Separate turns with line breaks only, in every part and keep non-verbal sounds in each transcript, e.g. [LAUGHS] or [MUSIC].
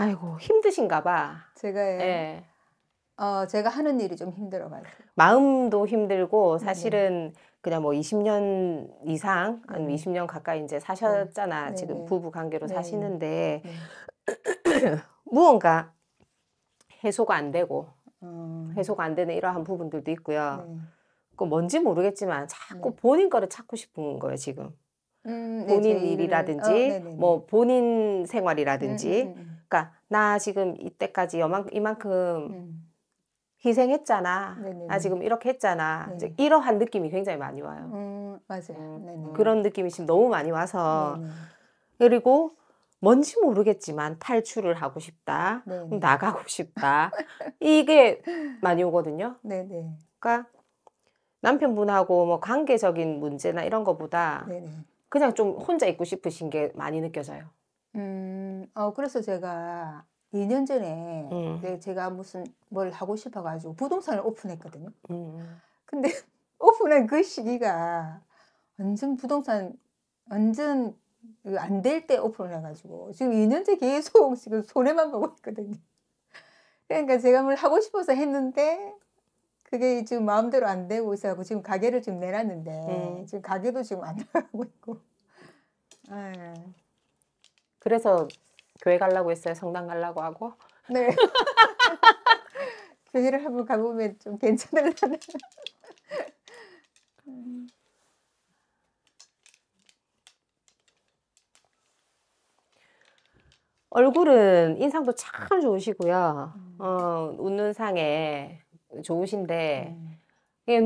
아이고
힘드신가 봐. 제가 예. 예. 어, 제가 하는 일이 좀 힘들어가지고.
마음도 힘들고 네. 사실은 네. 그냥 뭐 20년 이상 아니면 20년 가까이 이제 사셨잖아. 네. 지금 네. 부부 관계로 사시는데 [CLEARS THROAT] 무언가 해소가 안 되고 음. 해소가 안 되는 이러한 부분들도 있고요. 그 뭔지 모르겠지만 자꾸 본인 거를 찾고 싶은 거예요 지금.
음, 본인 어, 일이라든지 어,
뭐 본인 생활이라든지. 음, 음, 음, 음. 그러니까 나 지금 이때까지 이만큼 음. 희생했잖아. 네네네. 나 지금 이렇게 했잖아. 이러한 느낌이 굉장히 많이 와요.
음, 맞아요. 음, 네네. 그런
느낌이 지금 너무 많이 와서 네네. 그리고 뭔지 모르겠지만 탈출을 하고 싶다. 네네. 나가고 싶다. [LAUGHS] 이게 많이 오거든요. 네네. 그러니까 남편분하고 뭐 관계적인 문제나 이런 거보다 그냥 좀 혼자 있고 싶으신 게 많이 느껴져요.
음. 어, 그래서 제가 2년 전에 음. 네, 제가 무슨 뭘 하고 싶어가지고 부동산을 오픈했거든요. 음. 음. 근데 [LAUGHS] 오픈한 그 시기가 완전 부동산 완전 그 안될 때 오픈을 해가지고 지금 2년째 계속 [LAUGHS] 지금 손해만 보고 있거든요. 그러니까 제가 뭘 하고 싶어서 했는데 그게 지금 마음대로 안 되고 있어가지고 지금 가게를 지금 내놨는데 음. 지금 가게도 지금 안 나가고 있고. 예.
그래서 교회 가려고 했어요. 성당 가려고 하고.
네. [LAUGHS] 교회를 한번 가보면 좀 괜찮을라나. [LAUGHS] 음.
얼굴은 인상도 참 좋으시고요. 음. 어, 웃는 상에 좋으신데 음.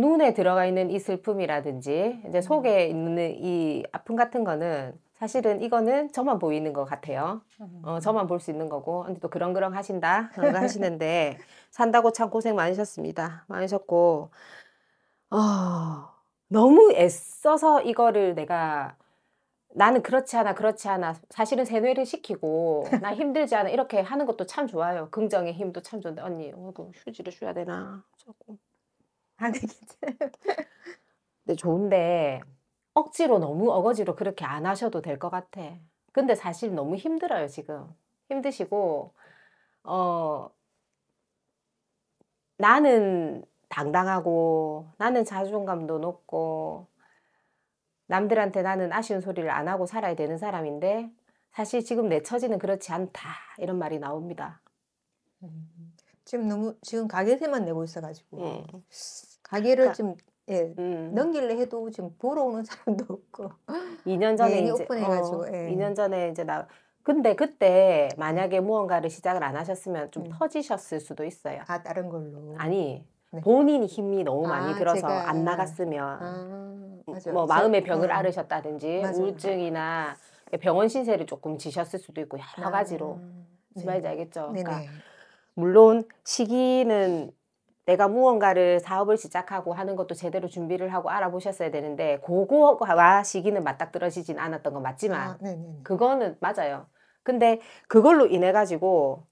눈에 들어가 있는 이 슬픔이라든지 이제 음. 속에 있는 이 아픔 같은 거는 사실은 이거는 저만 보이는 것 같아요. 음. 어, 저만 볼 수 있는 거고, 언니도 그렁그렁 하신다. 그런 하시는데, [LAUGHS] 산다고 참 고생 많으셨습니다. 많으셨고, 어, 너무 애써서 이거를 내가 나는 그렇지 않아, 그렇지 않아. 사실은 세뇌를 시키고, 나 [LAUGHS] 힘들지 않아. 이렇게 하는 것도 참 좋아요. 긍정의 힘도 참 좋은데, 언니, 어 휴지를 줘야 되나. 조금. 안되 아, [LAUGHS] 근데 좋은데, 억지로 너무 어거지로 그렇게 안 하셔도 될 것 같아. 근데 사실 너무 힘들어요, 지금. 힘드시고, 어, 나는 당당하고, 나는 자존감도 높고, 남들한테 나는 아쉬운 소리를 안 하고 살아야 되는 사람인데, 사실 지금 내 처지는 그렇지 않다. 이런 말이 나옵니다.
음, 지금 너무, 지금 가게세만 내고 있어가지고. 음. 가게를 그러니까, 좀 예, 음. 넘길래 해도 지금 보러 오는 사람도 없고. 2년 전에 네, 이제 오픈해가지고. 어, 예. 2년 전에 이제 나.
근데 그때 만약에 음. 무언가를 시작을 안 하셨으면 좀 음. 터지셨을 수도 있어요. 아 다른 걸로. 아니 네. 본인 힘이 너무 많이 아, 들어서 제가... 안 나갔으면 아, 뭐 마음의 병을 어. 앓으셨다든지 맞아. 우울증이나 병원 신세를 조금 지셨을 수도 있고 여러 아, 가지로. 아. 네. 말인지 알겠죠? 네네. 그러니까 물론 시기는 내가 무언가를 사업을 시작하고 하는 것도 제대로 준비를 하고 알아보셨어야 되는데 그거와 시기는 맞닥뜨려지진 않았던 건 맞지만 아, 그거는 맞아요. 근데 그걸로 인해 가지고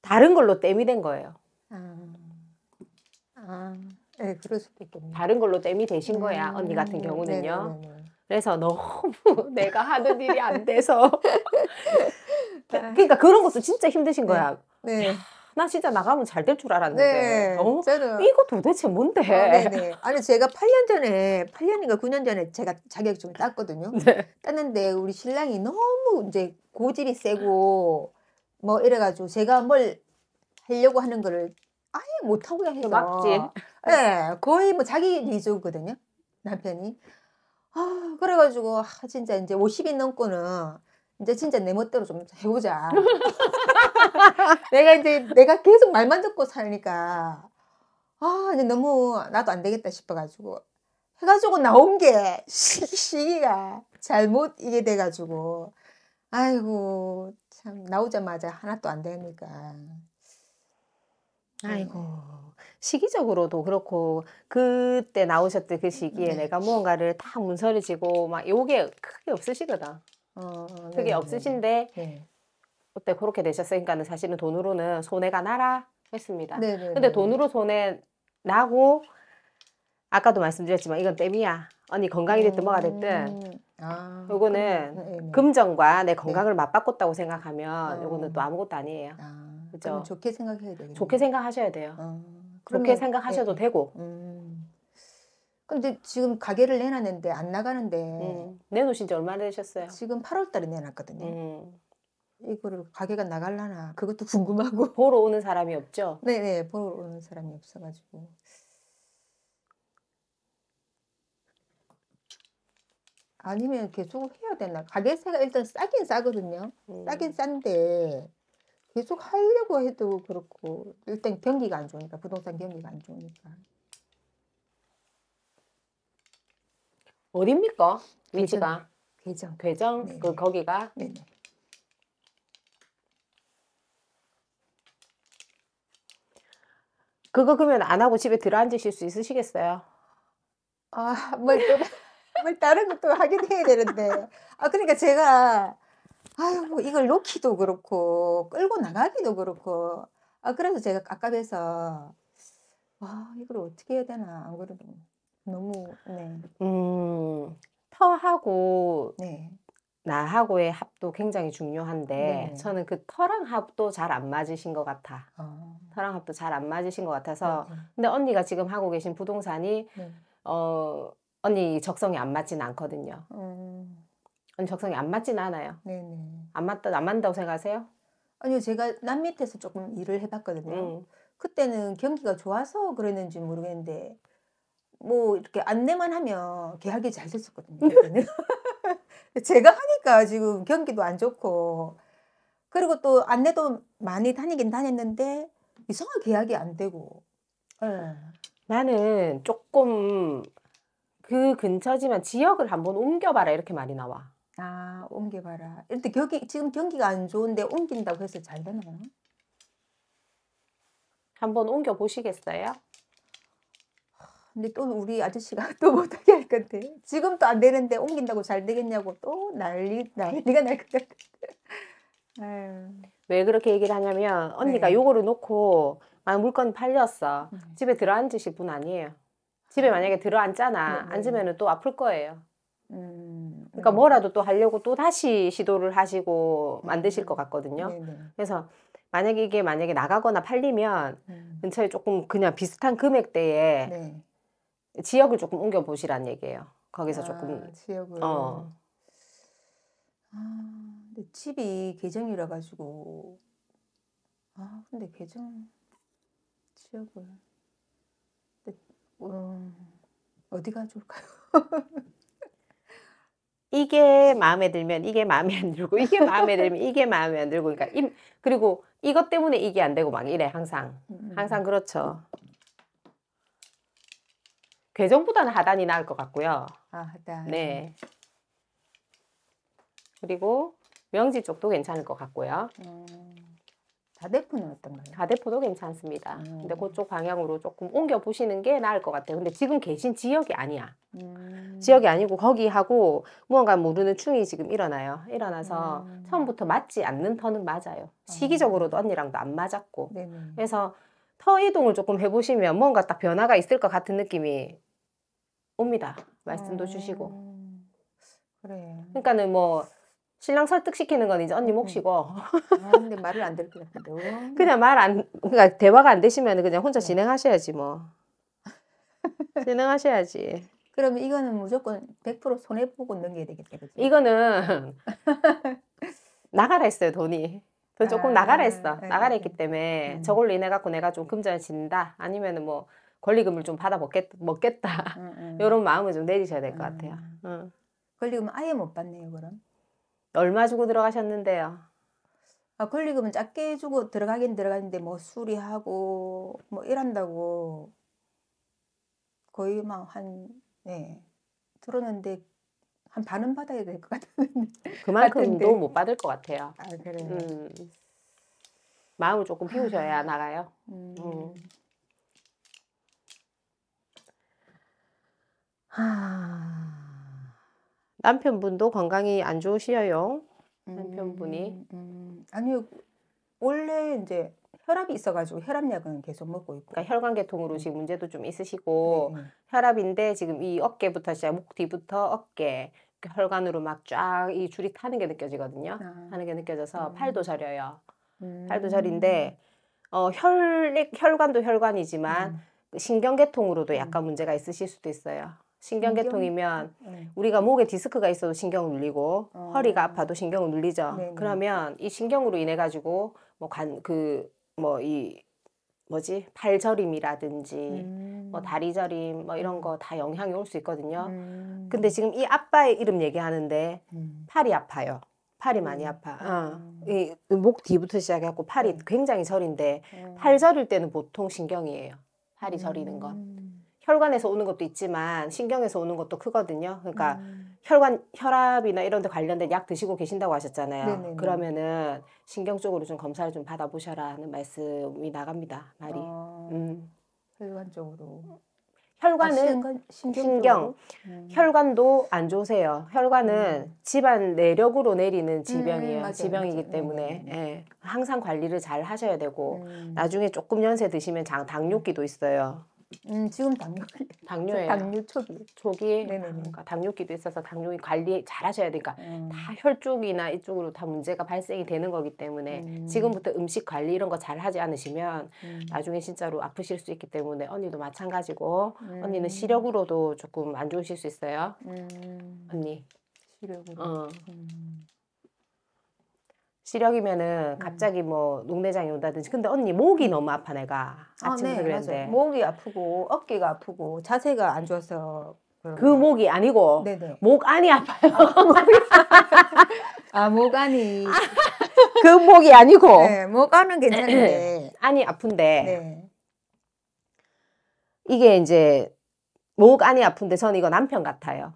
다른 걸로 땜이 된 거예요. 아, 아 네, 그럴 수도 있겠네. 다른 걸로 땜이 되신 음, 거야 언니 같은 경우는요. 네네네. 그래서 너무 [LAUGHS] 내가 하는 일이 안 돼서 [LAUGHS] 그, 그러니까 그런 것도 진짜 힘드신 네. 거야. 네. 네. 나 진짜 나가면
잘 될 줄 알았는데. 네, 어? 저는... 이거 도대체 뭔데? 어, 네, 네. 아, 니 제가 8년 전에 8년인가 9년 전에 제가 자격증을 땄거든요. [LAUGHS] 네. 땄는데 우리 신랑이 너무 이제 고집이 세고 뭐 이래가지고 제가 뭘 하려고 하는 거를 아예 못하고 해서 막지. 네, 거의 뭐 자기 위주거든요. 남편이. 아, 그래가지고, 아, 진짜 이제 50이 넘고는 이제 진짜 내 멋대로 좀 해보자. [LAUGHS] 내가 이제 내가 계속 말만 듣고 살니까 아 이제 너무 나도 안 되겠다 싶어가지고 해가지고 나온 게 시기가 잘못 이게 돼가지고 아이고 참 나오자마자 하나도 안 되니까
아이고 시기적으로도 그렇고 그때 나오셨던 그 시기에 네. 내가 무언가를 다 문서를 지고 막 요게 크게 없으시거든.
어, 그게 네, 네.
없으신데 네. 어때 그렇게 되셨으니까는 사실은 돈으로는 손해가 나라 했습니다. 네네 네, 근데 돈으로 손해 나고 아까도 말씀드렸지만 이건 땜이야. 언니 건강이 됐든 뭐가 됐든 음. 아, 요거는 네네. 금전과 내 건강을 맞바꿨다고 생각하면 어. 요거는 또 아무것도 아니에요. 아, 그죠? 좋게 생각해야 되겠 좋게 생각하셔야 돼요. 어, 그렇게 생각하셔도 네. 되고 음.
근데 지금 가게를 내놨는데 안 나가는데 음. 내놓으신 지 얼마나 되셨어요? 지금 8월 달에 내놨거든요. 음. 이거를 가게가 나갈라나 그것도 궁금하고 [LAUGHS] 보러 오는 사람이 없죠? 네네 네. 보러 오는 사람이 없어가지고 아니면 계속 해야 되나 가게세가 일단 싸긴 싸거든요 음. 싸긴 싼데 계속 하려고 해도 그렇고 일단 경기가 안 좋으니까 부동산 경기가 안 좋으니까
어딥니까? 위치가 괴정. 괴정 네그 거기가 네네. 그거 그러면 안 하고 집에 들어앉으실 수 있으시겠어요?
아, 뭘또 뭘 다른 것도 하긴 해야 되는데. 아, 그러니까 제가 아유, 뭐 이걸 놓기도 그렇고 끌고 나가기도 그렇고. 아, 그래서 제가 깝깝해서 와, 이걸 어떻게 해야 되나 안 그러면 너무 네.
음, 터하고 네. 나하고의 합도 굉장히 중요한데 네. 저는 그 터랑 합도 잘 안 맞으신 것 같아. 아. 터랑 합도 잘 안 맞으신 것 같아서 네. 근데 언니가 지금 하고 계신 부동산이 네. 어 언니 적성이 안 맞진 않거든요.
음.
언니 적성이 안 맞진 않아요.
네네. 네. 안 맞다 안 맞다고 생각하세요? 아니요 제가 남밑에서 조금 일을 해봤거든요. 음. 그때는 경기가 좋아서 그랬는지 모르겠는데 뭐 이렇게 안내만 하면 계약이 잘 됐었거든요. 음. [LAUGHS] 제가 하니까 지금 경기도 안 좋고 그리고 또 안내도 많이 다니긴 다녔는데 이상한 계약이 안 되고. 네.
나는 조금 그 근처지만 지역을 한번 옮겨봐라 이렇게 말이 나와.
아 옮겨봐라. 일단 경기 지금 경기가 안 좋은데 옮긴다고 해서 잘 되나? 한번 옮겨 보시겠어요? 근데 또 우리 아저씨가 [LAUGHS] 또 못하게 할 건데 지금 또 안 되는데 옮긴다고 잘 되겠냐고 또 난리 난리가 날 것 같아. [LAUGHS]
왜 그렇게 얘기를 하냐면 언니가 네. 요거를 놓고 아 물건 팔렸어 네. 집에 들어앉으실 분 아니에요. 집에 음. 만약에 들어앉잖아 네, 네. 앉으면또 아플 거예요. 음, 그러니까 뭐라도 또 하려고 또 다시 시도를 하시고 음. 만드실 것 같거든요. 네, 네. 그래서 만약에 이게 만약에 나가거나 팔리면 근처에 조금 그냥 비슷한 금액대에 지역을 조금 옮겨 보시란 얘기예요. 거기서 아, 조금 지역을. 어.
아, 집이 계정이라 가지고 아 근데 계정 지역을 근데, 음, 어디가 좋을까요?
[LAUGHS] 이게 마음에 들면 이게 마음에 안 들고 이게 마음에 들면 이게 마음에 안 들고 그러니까 그리고 이것 때문에 이게 안 되고 막 이래 항상 음, 음. 항상 그렇죠. 배정보다는 하단이 나을 것 같고요.
아, 하단. 네.
그리고 명지 쪽도 괜찮을 것 같고요. 음, 다대포는 어떤가요? 다대포도 괜찮습니다. 음. 근데 그쪽 방향으로 조금 옮겨 보시는 게 나을 것 같아요. 근데 지금 계신 지역이 아니야. 음. 지역이 아니고 거기하고 무언가 모르는 충이 지금 일어나요. 일어나서 음. 처음부터 맞지 않는 터는 맞아요. 아. 시기적으로도 언니랑도 안 맞았고. 네네. 그래서 터 이동을 조금 해보시면 뭔가 딱 변화가 있을 것 같은 느낌이 옵니다. 말씀도 음. 주시고. 그래. 그러니까는 뭐 신랑 설득시키는 건 이제 언니 음. 몫이고. 아,
근데 말을 안들것 같은데.
[LAUGHS] 그냥 말 안, 그러니까 대화가 안 되시면 그냥 혼자 네. 진행하셔야지 뭐. [LAUGHS] 진행하셔야지.
그러 이거는 무조건 100% 손해보고 넘겨야 되겠다. 그치?
이거는 [LAUGHS] 나가라 했어요, 돈이. 돈 조금 아, 나가라 했어. 아, 나가라 했기 때문에 음. 저걸로 인해 갖고 내가 좀 금전을 진다. 아니면은 뭐 권리금을 좀 받아 먹겠, 먹겠다
음, 이런 음. [LAUGHS] 마음을 좀 내리셔야 될것 음. 같아요. 권리금 아예 못 받네요 그럼. 얼마 주고 들어가셨는데요? 아, 권리금은 작게 주고 들어가긴 들어가는데 뭐 수리하고 뭐 일한다고 거의 막 한 네. 들었는데 한 반은 받아야 될 것 같은데
[LAUGHS] 그만큼도 못 받을 것 같아요. 아 그래요. 음, 마음을 조금 비우셔야 아. 나가요. 음. 음. 하... 남편분도 건강이 안 좋으시어요. 남편분이. 음, 음. 아니요.
원래 이제 혈압이 있어가지고 혈압약은 계속 먹고 있고.
그러니까 혈관계통으로 네. 지금 문제도 좀 있으시고 네, 네. 혈압인데 지금 이 어깨부터 시작 목 뒤부터 어깨 혈관으로 막 쫙 이 줄이 타는 게 느껴지거든요. 아. 타는 게 느껴져서 음. 팔도 저려요. 음. 팔도 저린데 어, 혈액 혈관도 혈관이지만 음. 그 신경계통으로도 약간 음. 문제가 있으실 수도 있어요. 신경계통이면 네. 우리가 목에 디스크가 있어도 신경 을 눌리고 어. 허리가 아파도 신경 을 눌리죠. 네네. 네. 그러면 이 신경으로 인해 가지고 뭐 관 그 뭐 이 뭐지 팔저림이라든지 음. 뭐 다리저림 뭐 이런 음. 거다 영향이 올 수 있거든요. 음. 근데 지금 이 아빠의 이름 얘기하는데 음. 팔이 아파요. 팔이 많이 음. 아파. 어. 음. 이목 뒤부터 시작해갖고 팔이 굉장히 저린데 팔 저릴 때는 보통 신경이에요. 팔이 저리는 건. 혈관에서 오는 것도 있지만 신경에서 오는 것도 크거든요. 그러니까 음. 혈관 혈압이나 이런 데 관련된 약 드시고 계신다고 하셨잖아요. 네네네. 그러면은 신경 쪽으로 좀 검사를 좀 받아 보셔라 하는 말씀이 나갑니다. 말이. 아, 음.
혈관 쪽으로.
혈관은 아, 신관,
신경, 음.
혈관도 안 좋으세요. 혈관은 음. 집안 내력으로 내리는 질병이에요 음, 맞아요, 지병이기 맞아요. 때문에 네, 네, 네. 예. 항상 관리를 잘 하셔야 되고 음. 나중에 조금 연세 드시면 장, 당뇨기도 있어요. 음, 지금 당뇨 당뇨예요. 당뇨 초기. 초기 그러니까 당뇨기도 있어서 당뇨 관리 잘 하셔야 되니까 음. 다 혈쪽이나 이쪽으로 다 문제가 발생이 되는 거기 때문에 음. 지금부터 음식 관리 이런 거 잘 하지 않으시면 음. 나중에 진짜로 아프실 수 있기 때문에 언니도 마찬가지고 음. 언니는 시력으로도 조금 안 좋으실 수 있어요. 음. 언니. 시력으로. 어. 음. 시력이면은 음. 갑자기 뭐 녹내장이 온다든지 근데 언니 목이 음. 너무 아파 내가 아침에터 아, 네, 그랬는데 맞아요.
목이 아프고 어깨가 아프고 자세가 안 좋아서 그 목이
아니고 네네. 목 안이 아파요.
아, 목 안이. 아, [LAUGHS] 그 목이 아니고. 네, 목 안은 괜찮은데. [CLEARS THROAT] 안이 아픈데. 네.
이게 이제 목 안이 아픈데 저는 이거 남편 같아요.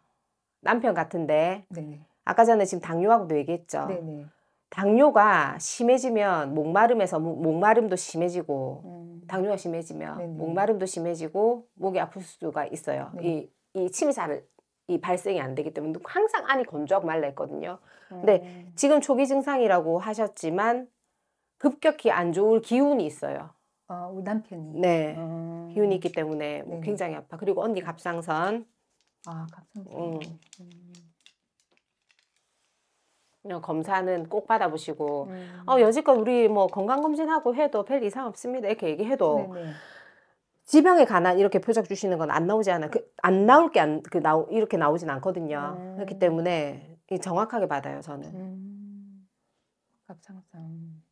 남편 같은데. 네. 아까 전에 지금 당뇨하고도 얘기했죠. 네네. 당뇨가 심해지면 목마름에서 목마름도 심해지고 음. 당뇨가 심해지면 네네. 목마름도 심해지고 목이 아플 수가 있어요. 네. 이, 이 침이 잘이 발생이 안 되기 때문에 항상 안이 건조하고 말라 있거든요. 음. 근데 지금 초기 증상이라고 하셨지만 급격히 안 좋을 기운이 있어요.
아, 우 남편이. 네. 음. 기운이
있기 때문에 뭐 굉장히 아파. 그리고 언니 갑상선.
아, 갑상선. 음.
음. 검사는 꼭 받아보시고 음. 어, 여지껏 우리 뭐 건강검진하고 해도 별 이상 없습니다 이렇게 얘기해도 네네. 지병에 관한 이렇게 표적 주시는 건 안 나오지 않아 그, 안 나올 게 안그 나오 이렇게 나오진 않거든요 음. 그렇기 때문에 정확하게 받아요 저는 음.
갑상선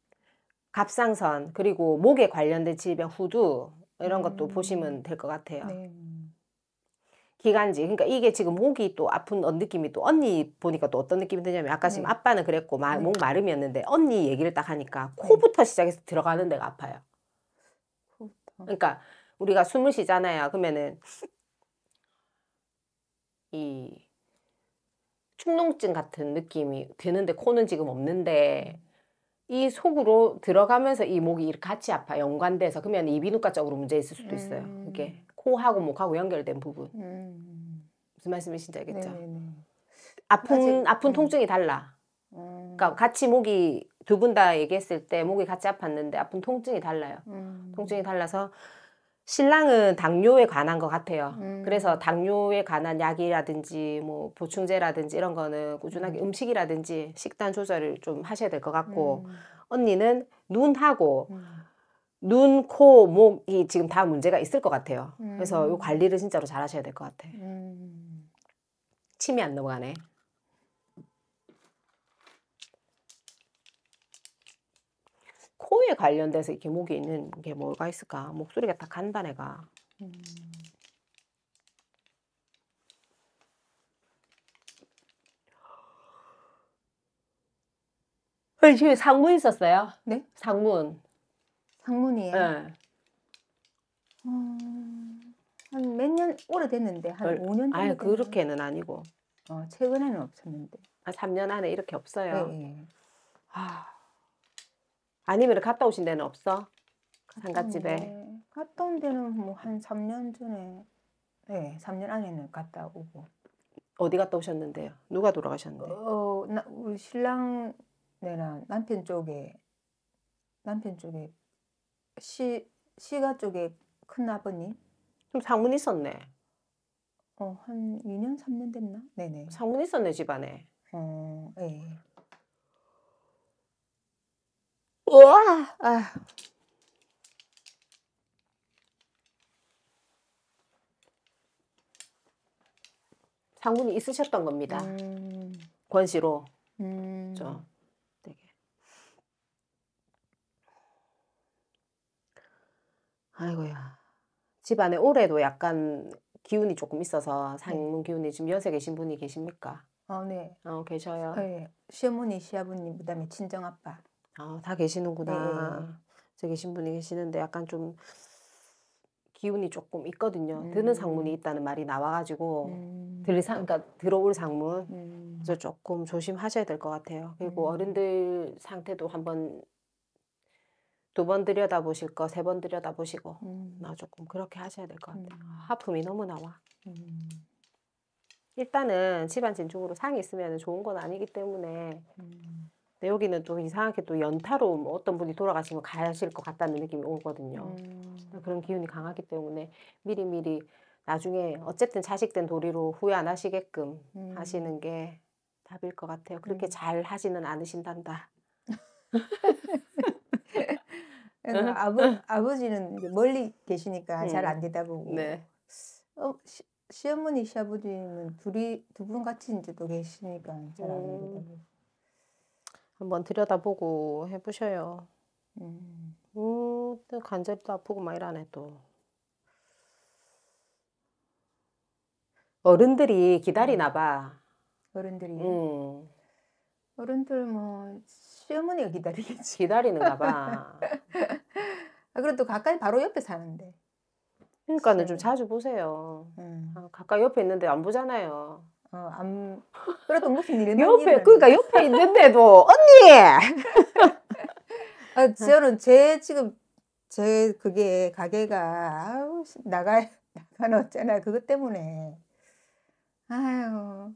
갑상선 그리고 목에 관련된 질병 후두 이런 것도 음. 보시면 될 것 같아요. 네. 기간지 그러니까 이게 지금 목이 또 아픈 느낌이 또 언니 보니까 또 어떤 느낌이 드냐면 아까 지금 네. 아빠는 그랬고 마, 네. 목 마름이었는데 언니 얘기를 딱 하니까 네. 코부터 시작해서 들어가는 데가 아파요. 그러니까 우리가 숨을 쉬잖아요. 그러면은 이 축농증 같은 느낌이 드는데 코는 지금 없는데 이 속으로 들어가면서 이 목이 같이 아파 연관돼서 그러면 이비인후과 쪽으로 문제 있을 수도 음. 있어요. 이게 코하고 목하고 연결된 부분.
음. 음.
무슨 말씀이신지 알겠죠? 네네네. 아픈 아직, 아픈 음. 통증이 달라. 음. 그러니까 같이 목이 두 분 다 얘기했을 때 목이 같이 아팠는데 아픈 통증이 달라요. 음. 통증이 달라서 신랑은 당뇨에 관한 것 같아요. 그래서 당뇨에 관한 약이라든지 뭐 보충제라든지 이런 거는 꾸준하게 음. 식이라든지 식단 조절을 좀 하셔야 될 것 같고 언니는 눈하고 눈, 코, 목이 지금 다 문제가 있을 것 같아요. 음. 그래서 이 관리를 진짜로 잘 하셔야 될 것 같아.
음.
침이 안 넘어가네. 코에 관련돼서 이렇게 목이 있는 게 뭐가 있을까? 목소리가 다 간다 네가 음. 아니, 어, 지금 상문 있었어요? 네? 상문.
상문이에요 네. 예.
음, 어, 한몇 년, 오래됐는데, 한 얼, 5년 정도? 아니, 그렇게는 아니고.
어, 최근에는 없었는데.
아, 3년 안에 이렇게 없어요? 네.
아, 아니면 갔다 오신 데는 없어? 상갓집에? 갔다 온 데는 뭐한 3년 전에, 네, 3년 안에는 갔다 오고.
어디 갔다 오셨는데요?
누가 돌아가셨는데? 어, 어 나, 우리 신랑, 내랑 남편 쪽에, 남편 쪽에 시 시가 쪽에 큰 아버님. 좀럼 장문 있었네. 어, 한 2년 3년 됐나? 네네.
장문 있었네 집안에. 어, 예. 와 아. 장군이 있으셨던 겁니다.
음.
권씨로. 음. 아이고야. 집안에 올해도 약간 기운이 조금 있어서 네. 상문 기운이 지금 연세 계신 분이 계십니까? 아, 네. 어, 계셔요. 네.
시어머니, 시아버님, 그다음에 친정 아빠.
아, 다 계시는구나. 네. 저 계신 분이 계시는데 약간 좀 기운이 조금 있거든요. 음. 드는 상문이 음. 있다는 말이 나와가지고 음. 들 상, 그러니까 들어올 상문 음. 그 조금 조심하셔야 될 것 같아요. 그리고 음. 어른들 상태도 한번 두번 들여다보실 거 세 번 들여다보시고 음. 나 조금 그렇게 하셔야 될 것 같아요. 음. 하품이 너무 나와. 음. 일단은 집안 진축으로 상이 있으면 좋은 건 아니기 때문에 음. 근데 여기는 또 이상하게 또 연타로 뭐 어떤 분이 돌아가시면 가실 것 같다는 느낌이 오거든요. 음. 그런 기운이 강하기 때문에 미리미리 나중에 어쨌든 자식된 도리로 후회 안 하시게끔 음. 하시는 게 답일 것 같아요. 그렇게 잘 하지는 않으신단다. [LAUGHS]
아버, 아버지는 멀리 계시니까 음. 잘안 되다 보고. 네. 어, 시, 시어머니, 시아버지는 둘이 두 분 같이 이제 또 계시니까 잘 안 되다 음. 보고. 한번
들여다보고 해보셔요. 음, 음또 관절도 아프고 막 이러네 또. 어른들이 기다리나 음. 봐. 어른들이. 음.
어른들 뭐 시어머니가 기다리겠지. 기다리는가 봐. 아, 그리고 가까이 바로 옆에
사는데. 그러니까는 좀 자주 보세요. 음. 아, 가까이 옆에 있는데 안 보잖아요.
어, 안 그래도 무슨 일이 옆에 그러니까 옆에 있는데도 [LAUGHS] 언니. 아, 저는 제 지금 제 그게 가게가 아우 나가 나가는 어쩌나 그것 때문에 아유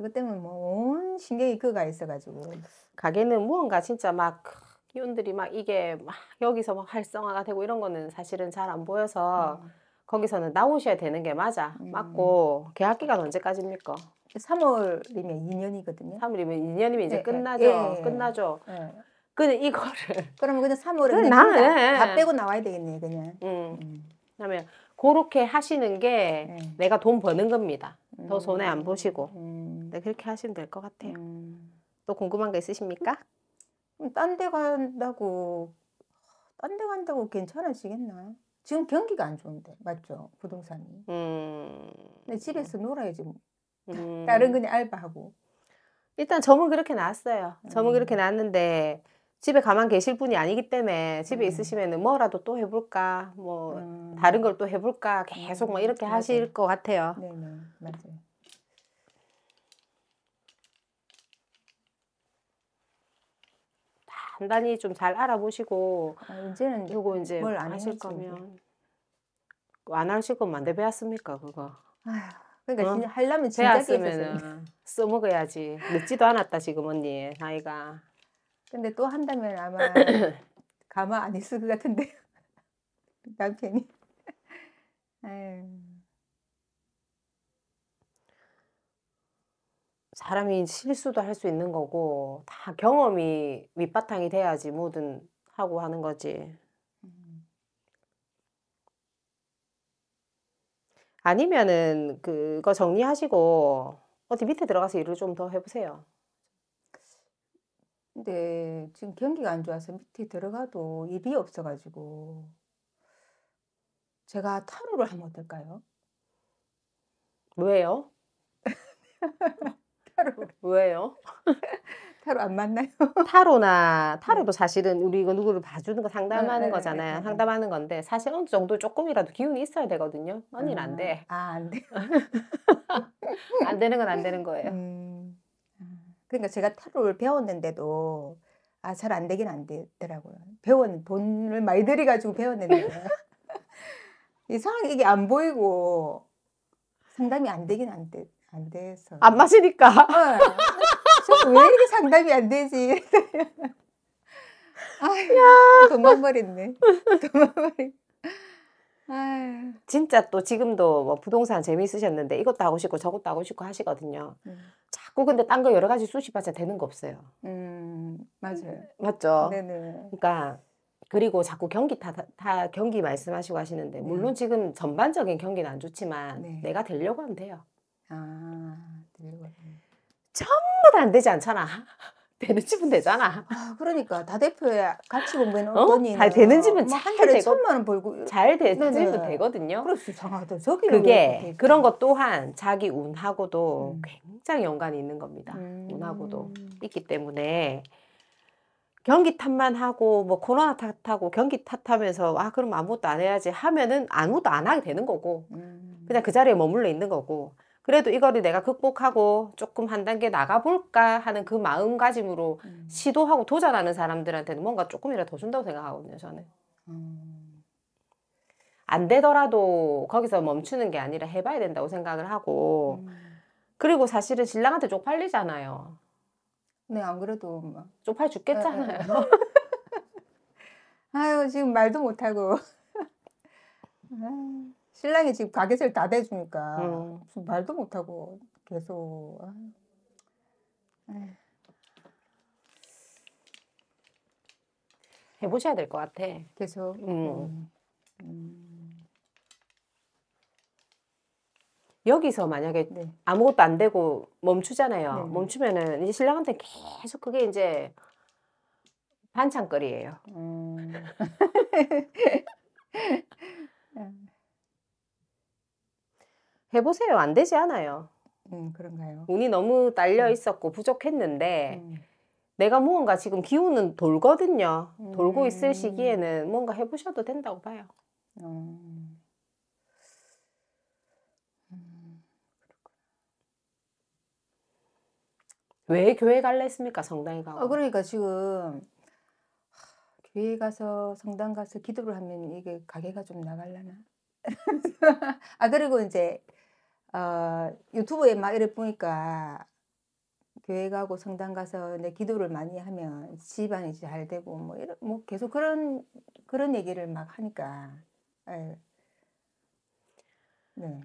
그것 때문에 뭐온 신경이 그가 있어가지고 가게는 무언가 진짜 막
기운들이 막 이게 막 여기서 막 활성화가 되고 이런 거는 사실은 잘 안 보여서 음. 거기서는 나오셔야 되는 게 맞아 음. 맞고 계약 기간
언제까지입니까? 3월이면 2년이거든요. 3월이면 2년이면 이제 예, 예, 끝나죠. 예, 예, 예. 끝나죠. 예. 근데 이거를 [LAUGHS] 그러면 그냥 3월에 그냥 나, 다 빼고 나와야 되겠네 그냥.
음. 음. 그러면 그렇게 하시는 게 내가 돈 버는 겁니다. 더 손해 안 보시고 음. 네, 그렇게 하시면 될 것 같아요. 음. 또 궁금한 거 있으십니까?
딴 데 간다고 딴 데 간다고 괜찮아지겠나? 지금 경기가 안 좋은데 맞죠 부동산이.
음.
집에서 놀아야지. 뭐. 음. 다른 그냥 알바하고.
일단 점은 그렇게 나어요 점은 음. 그렇게 나는데 집에 가만 계실 분이 아니기 때문에 집에 음. 있으시면은 뭐라도 또 해볼까 뭐
음. 다른 걸 또 해볼까 계속 뭐 이렇게 맞아 음, 하실 것 같아요. 네, 네, 맞아요. 간단히 좀 잘 알아보시고 아, 이제는 요거 이제 뭘 안 하실 거면
안 하실 거면 안돼 배웠습니까 그거. 아휴,
그러니까 어? 진 하려면 진짜 배웠으면
써먹어야지 늦지도 않았다 지금 언니 나이가.
근데 또 한다면 아마 가만 안 있을 것 같은데 남편이. [LAUGHS]
사람이 실수도 할 수 있는 거고 다 경험이 밑바탕이 돼야지 뭐든 하고 하는 거지. 음. 아니면은 그거
정리하시고 어디 밑에 들어가서 일을 좀 더 해보세요. 근데 지금 경기가 안 좋아서 밑에 들어가도 일이 없어가지고 제가 타로를 하면 어떨까요?
왜요? [LAUGHS] 타로 왜요? [LAUGHS]
타로 안 맞나요?
타로나 네. 타로도 사실은 우리 이거 누구를 봐주는 거 상담하는 네, 네, 거잖아요. 상담하는 건데 사실 어느 정도 조금이라도 기운이 있어야 되거든요. 언니는 안 돼. 아안 아, 돼. [LAUGHS] 안
되는 건 안 되는 거예요. 음. 그러니까 제가 타로를 배웠는데도 아 잘 안 되긴 안 되더라고요. 배웠 돈을 많이 들이 가지고 배웠는데 이상하게 이게 안 보이고 상담이 안 되긴 안, 되, 안 돼서 안 맞으니까. 저왜 예. 이렇게 상담이 안 되지? [LAUGHS] 아휴, 도망버렸네. 도망버린.
진짜 또 지금도 뭐 부동산 재미있으셨는데 이것도 하고 싶고 저것도 하고 싶고 하시거든요. 음. 자꾸 근데 딴 거 여러 가지 수시봐자 되는 거 없어요.
음,
맞아요. 맞죠? 네네. 그러니까 그리고 자꾸 경기 타, 타 경기 말씀하시고 하시는데 네. 물론 네. 지금 전반적인 경기는 안 좋지만 네. 내가 되려고 하면 돼요. 아, 되려고 하면. 전부 다 안 되지 않잖아. 되는 집은 되잖아. 아,
그러니까 다 대표에 같이 공부해놓은 어? 돈이 다 되는 뭐 집은 잘 달에 되고, 만원 벌고
잘 되는 네, 네. 집은 되거든요. 그렇지 상하다. 아, 네. 저기 그게 그런 것 또한 자기 운하고도 음. 굉장히 연관이 있는 겁니다. 음. 운하고도 있기 때문에 경기 탓만 하고 뭐 코로나 탓하고 경기 탓하면서 아 그럼 아무것도 안 해야지 하면은 아무것도 안 하게 되는 거고 음. 그냥 그 자리에 머물러 있는 거고 그래도 이거를 내가 극복하고 조금 한 단계 나가볼까 하는 그 마음가짐으로 음. 시도하고 도전하는 사람들한테는 뭔가 조금이라도 더 준다고 생각하거든요, 저는. 음. 안 되더라도 거기서 멈추는 게 아니라 해봐야 된다고 생각을 하고, 음. 그리고 사실은 신랑한테 쪽팔리잖아요.
네, 안 그래도 쪽팔 죽겠잖아요. 네, 네, 네. [LAUGHS] 아유, 지금 말도 못하고. [LAUGHS] 아. 신랑이 지금 가게세를 다 대주니까 음. 무슨 말도 못하고 계속
해보셔야 될 것 같아. 계속. 음. 음. 음. 여기서 만약에 네. 아무것도 안 되고 멈추잖아요. 네. 네. 멈추면은 이제 신랑한테 계속 그게 이제 반찬거리예요.
음. [LAUGHS]
해보세요. 안 되지 않아요.
음, 그런가요?
운이 너무 딸려 음. 있었고 부족했는데 음. 내가 무언가 지금 기운은 돌거든요. 음. 돌고 있을 음. 시기에는 뭔가 해보셔도 된다고 봐요. 어. 음. 왜 교회 갈래 했습니까? 성당에 가고. 어, 그러니까
지금 교회 가서 성당 가서 기도를 하면 이게 가게가 좀 나갈라나? [LAUGHS] 아 그리고 이제 어, 유튜브에 막 이래 보니까 교회 가고 성당 가서 내 기도를 많이 하면 집안이 잘 되고 뭐 이런 뭐 계속 그런 그런 얘기를 막 하니까 예. 네.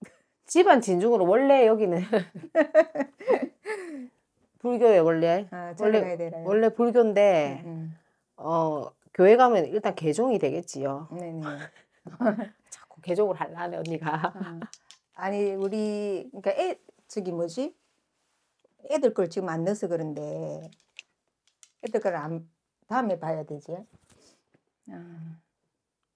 [LAUGHS] 집안 진중으로 원래
여기는 [LAUGHS] 불교예요 원래 아, 원래 원래 불교인데 음, 음. 어 교회 가면 일단 개종이 되겠지요.
네네. [LAUGHS] 자꾸 개종을 할라네
언니가. 아.
아니 우리 그러니까 애 저기 뭐지 애들 걸 지금 안 넣어서 그런데 애들 걸 안 다음에 봐야 되지. 아.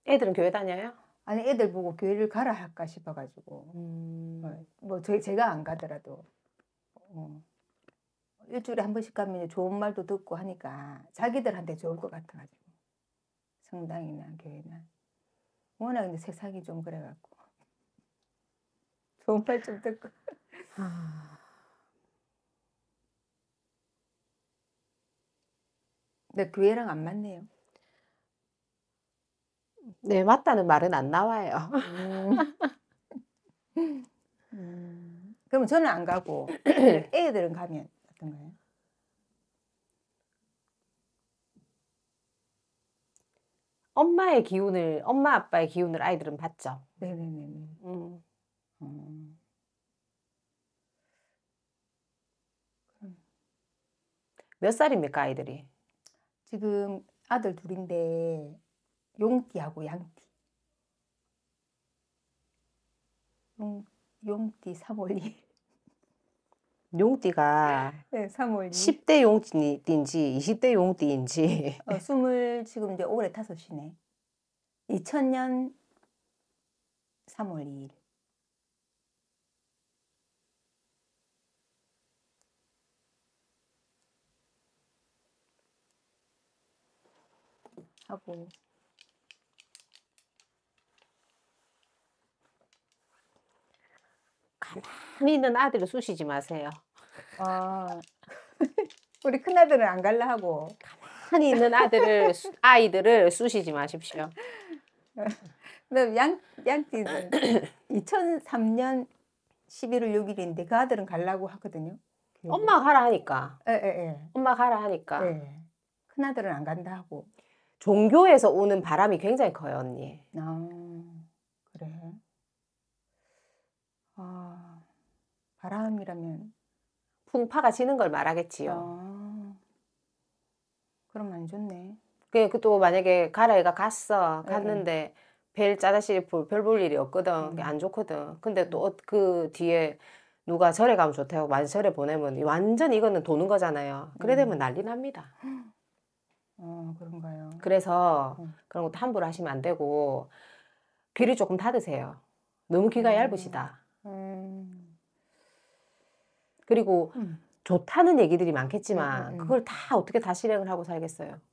애들은 교회 다녀요? 아니 애들 보고 교회를 가라 할까 싶어가지고 음. 어, 뭐 저, 제가 안 가더라도 어. 일주일에 한 번씩 가면 좋은 말도 듣고 하니까 자기들한테 좋을 것 같아가지고 성당이나 교회나 워낙 근데 세상이 좀 그래갖고 반팔 좀 듣고. 아... 근 교회랑 그 안 맞네요. 네, 맞다는
말은 안 나와요.
음. [LAUGHS] 음. 그럼 저는 안 가고 [CLEARS THROAT] 애들은 가면 어떤가요? 엄마의 기운을 엄마
아빠의 기운을 아이들은 받죠. 네네네. 음. 음. 몇 살입니까 아이들이?
지금 아들 둘인데 용띠하고 양띠. 용, 용띠 3월 2일.
용띠가
네, 3월 2일.
10대 용띠인지 20대 용띠인지.
어, 20 지금 이제 올해 5시네. 2000년 3월 2일. 하고 가만히 있는
아들을 쑤시지 마세요.
아, [LAUGHS] 우리 큰아들은 안 갈라 하고 가만히 있는 아들을
아이들을 쑤시지 마십시오.
[LAUGHS] 그다양 양띠는 2003년 11월 6일인데 그 아들은 갈라고 하거든요. 엄마 가라 하니까. 예예 예. 예, 예. 엄마 가라 하니까. 예. 큰 아들은 안 간다 하고.
종교에서 오는 바람이 굉장히 커요, 언니. 아,
그래. 아, 바람이라면
풍파가 지는 걸
말하겠지요. 아, 그럼 안 좋네.
그또 그 만약에 가라이가 갔어 네. 갔는데 별 짜다시 별볼 일이 없거든 음. 안 좋거든 근데 또그 음. 어, 뒤에 누가 절에 가면 좋대요 완 절에 보내면 완전 이거는 도는 거잖아요 그래 되면 음. 난리 납니다
음. [LAUGHS] 어, 그런가요?
그래서 음. 그런 것도 함부로 하시면 안 되고 귀를 조금 닫으세요. 너무 귀가 음. 얇으시다.
음.
그리고 음. 좋다는 얘기들이 많겠지만 음, 음, 그걸 다 어떻게 다 실행을 하고 살겠어요.